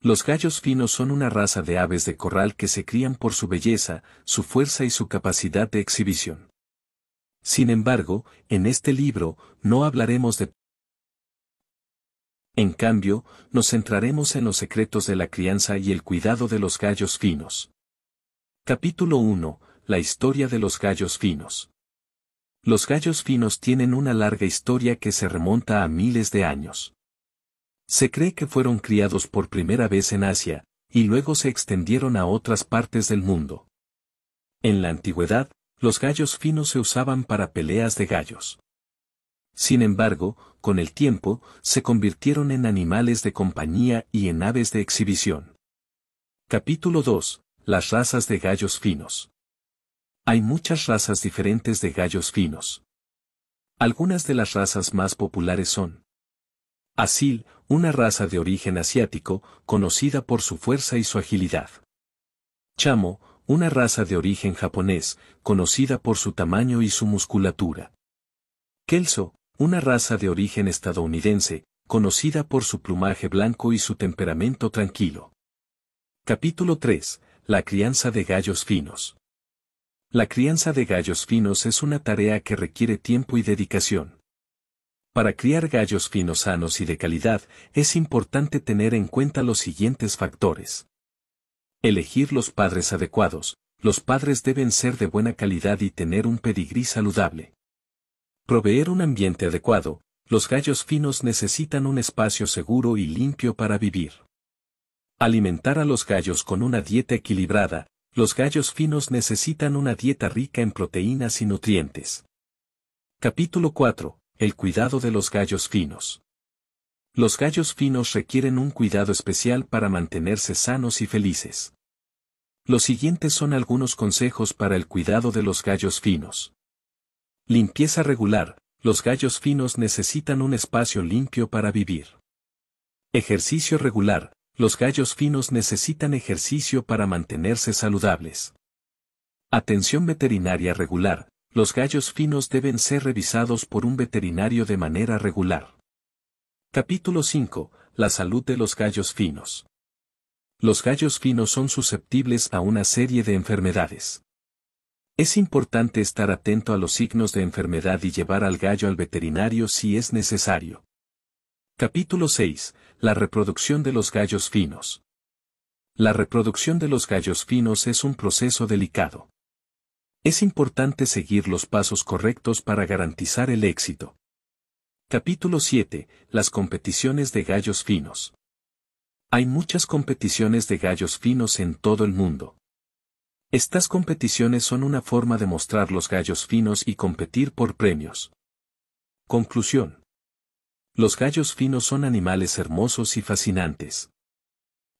Los gallos finos son una raza de aves de corral que se crían por su belleza, su fuerza y su capacidad de exhibición. Sin embargo, en este libro, no hablaremos de... En cambio, nos centraremos en los secretos de la crianza y el cuidado de los gallos finos. Capítulo 1. La historia de los gallos finos. Los gallos finos tienen una larga historia que se remonta a miles de años. Se cree que fueron criados por primera vez en Asia, y luego se extendieron a otras partes del mundo. En la antigüedad, los gallos finos se usaban para peleas de gallos. Sin embargo, con el tiempo, se convirtieron en animales de compañía y en aves de exhibición. Capítulo 2. Las razas de gallos finos. Hay muchas razas diferentes de gallos finos. Algunas de las razas más populares son Asil, una raza de origen asiático, conocida por su fuerza y su agilidad. Chamo, una raza de origen japonés, conocida por su tamaño y su musculatura. Kelso, una raza de origen estadounidense, conocida por su plumaje blanco y su temperamento tranquilo. Capítulo 3. La crianza de gallos finos. La crianza de gallos finos es una tarea que requiere tiempo y dedicación. Para criar gallos finos sanos y de calidad, es importante tener en cuenta los siguientes factores. Elegir los padres adecuados. Los padres deben ser de buena calidad y tener un pedigrí saludable. Proveer un ambiente adecuado. Los gallos finos necesitan un espacio seguro y limpio para vivir. Alimentar a los gallos con una dieta equilibrada, los gallos finos necesitan una dieta rica en proteínas y nutrientes. Capítulo 4. El cuidado de los gallos finos. Los gallos finos requieren un cuidado especial para mantenerse sanos y felices. Los siguientes son algunos consejos para el cuidado de los gallos finos. Limpieza regular. Los gallos finos necesitan un espacio limpio para vivir. Ejercicio regular. Los gallos finos necesitan ejercicio para mantenerse saludables. Atención veterinaria regular. Los gallos finos deben ser revisados por un veterinario de manera regular. Capítulo 5. La salud de los gallos finos. Los gallos finos son susceptibles a una serie de enfermedades. Es importante estar atento a los signos de enfermedad y llevar al gallo al veterinario si es necesario. Capítulo 6. La reproducción de los gallos finos. La reproducción de los gallos finos es un proceso delicado. Es importante seguir los pasos correctos para garantizar el éxito. Capítulo 7. Las competiciones de gallos finos. Hay muchas competiciones de gallos finos en todo el mundo. Estas competiciones son una forma de mostrar los gallos finos y competir por premios. Conclusión. Los gallos finos son animales hermosos y fascinantes.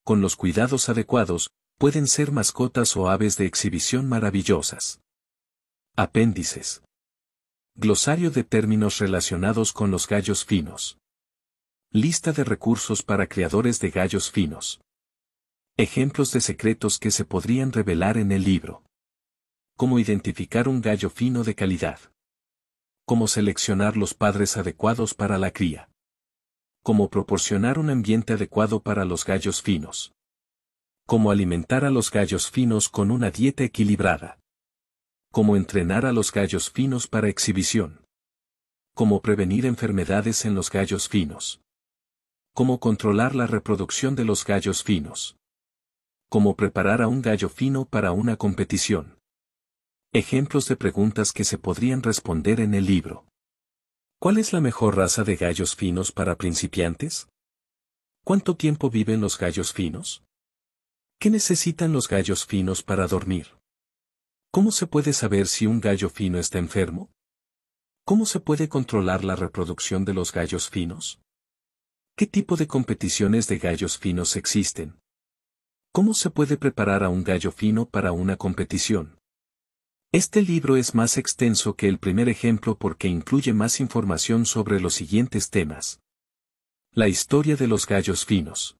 Con los cuidados adecuados, pueden ser mascotas o aves de exhibición maravillosas. Apéndices. Glosario de términos relacionados con los gallos finos. Lista de recursos para creadores de gallos finos. Ejemplos de secretos que se podrían revelar en el libro. Cómo identificar un gallo fino de calidad cómo seleccionar los padres adecuados para la cría. Cómo proporcionar un ambiente adecuado para los gallos finos. Cómo alimentar a los gallos finos con una dieta equilibrada. Cómo entrenar a los gallos finos para exhibición. Cómo prevenir enfermedades en los gallos finos. Cómo controlar la reproducción de los gallos finos. Cómo preparar a un gallo fino para una competición Ejemplos de preguntas que se podrían responder en el libro. ¿Cuál es la mejor raza de gallos finos para principiantes? ¿Cuánto tiempo viven los gallos finos? ¿Qué necesitan los gallos finos para dormir? ¿Cómo se puede saber si un gallo fino está enfermo? ¿Cómo se puede controlar la reproducción de los gallos finos? ¿Qué tipo de competiciones de gallos finos existen? ¿Cómo se puede preparar a un gallo fino para una competición? Este libro es más extenso que el primer ejemplo porque incluye más información sobre los siguientes temas. La historia de los gallos finos.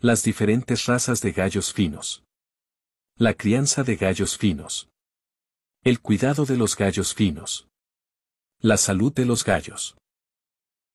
Las diferentes razas de gallos finos. La crianza de gallos finos. El cuidado de los gallos finos. La salud de los gallos.